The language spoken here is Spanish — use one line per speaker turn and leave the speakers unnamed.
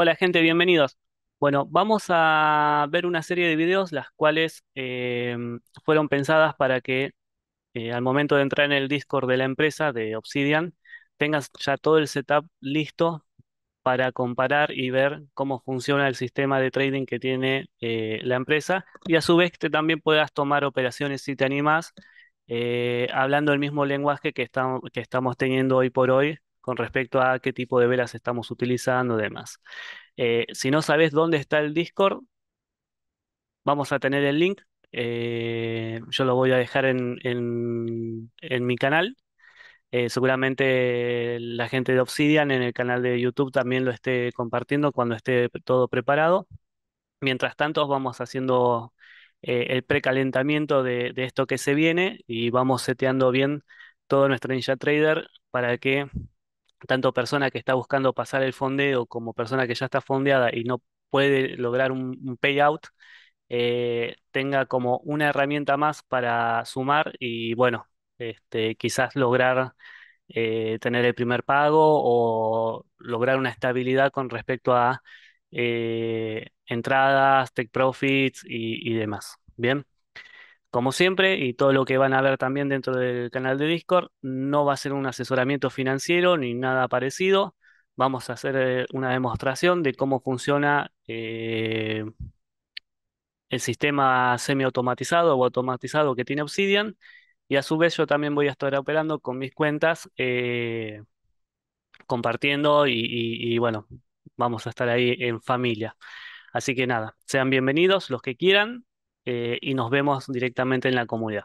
Hola gente, bienvenidos. Bueno, vamos a ver una serie de videos las cuales eh, fueron pensadas para que eh, al momento de entrar en el Discord de la empresa de Obsidian tengas ya todo el setup listo para comparar y ver cómo funciona el sistema de trading que tiene eh, la empresa y a su vez que también puedas tomar operaciones si te animas hablando el mismo lenguaje que, estamos que estamos teniendo hoy por hoy con respecto a qué tipo de velas estamos utilizando y demás. Eh, si no sabes dónde está el Discord, vamos a tener el link. Eh, yo lo voy a dejar en, mi canal. Eh, seguramente la gente de Obsidian en el canal de YouTube también lo esté compartiendo cuando esté todo preparado. Mientras tanto, vamos haciendo el precalentamiento de, esto que se viene y vamos seteando bien todo nuestro Ninja Trader para que tanto persona que está buscando pasar el fondeo como persona que ya está fondeada y no puede lograr un, payout, eh, tenga como una herramienta más para sumar y bueno, este, quizás lograr eh, tener el primer pago o lograr una estabilidad con respecto a eh, entradas, take profits y, y demás. Bien como siempre, y todo lo que van a ver también dentro del canal de Discord, no va a ser un asesoramiento financiero ni nada parecido. Vamos a hacer eh, una demostración de cómo funciona eh, el sistema semiautomatizado o automatizado que tiene Obsidian. Y a su vez yo también voy a estar operando con mis cuentas, eh, compartiendo y bueno, vamos a estar ahí en familia. Así que nada, sean bienvenidos los que quieran eh, y nos vemos directamente en la comunidad.